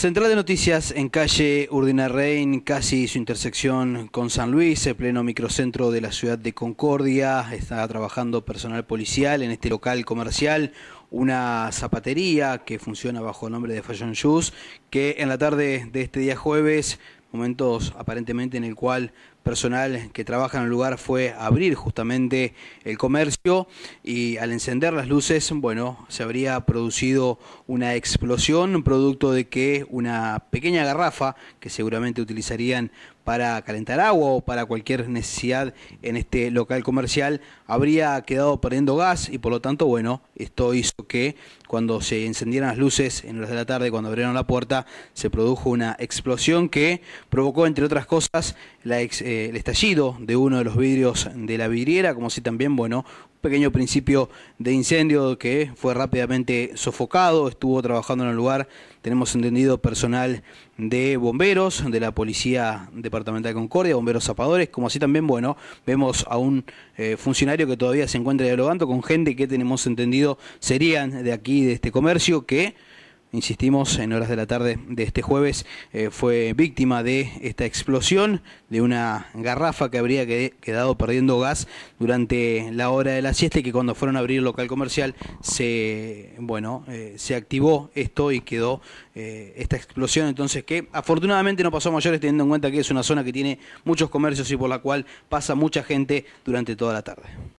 Central de Noticias en calle Urdinarrein, casi su intersección con San Luis, el pleno microcentro de la ciudad de Concordia. Está trabajando personal policial en este local comercial, una zapatería que funciona bajo el nombre de Fashion Shoes, que en la tarde de este día jueves momentos aparentemente en el cual personal que trabaja en el lugar fue abrir justamente el comercio y al encender las luces, bueno, se habría producido una explosión producto de que una pequeña garrafa que seguramente utilizarían para calentar agua o para cualquier necesidad en este local comercial habría quedado perdiendo gas y por lo tanto, bueno, esto hizo que cuando se encendieran las luces en las de la tarde, cuando abrieron la puerta, se produjo una explosión que provocó, entre otras cosas, la eh, el estallido de uno de los vidrios de la vidriera, como si también, bueno, un pequeño principio de incendio que fue rápidamente sofocado, estuvo trabajando en el lugar, tenemos entendido, personal de bomberos, de la Policía Departamental de Concordia, bomberos zapadores, como así también, bueno, vemos a un eh, funcionario que todavía se encuentra dialogando con gente que tenemos entendido serían de aquí, de este comercio, que insistimos, en horas de la tarde de este jueves, eh, fue víctima de esta explosión de una garrafa que habría quedado perdiendo gas durante la hora de la siesta y que cuando fueron a abrir el local comercial se, bueno, eh, se activó esto y quedó eh, esta explosión. Entonces que afortunadamente no pasó mayores teniendo en cuenta que es una zona que tiene muchos comercios y por la cual pasa mucha gente durante toda la tarde.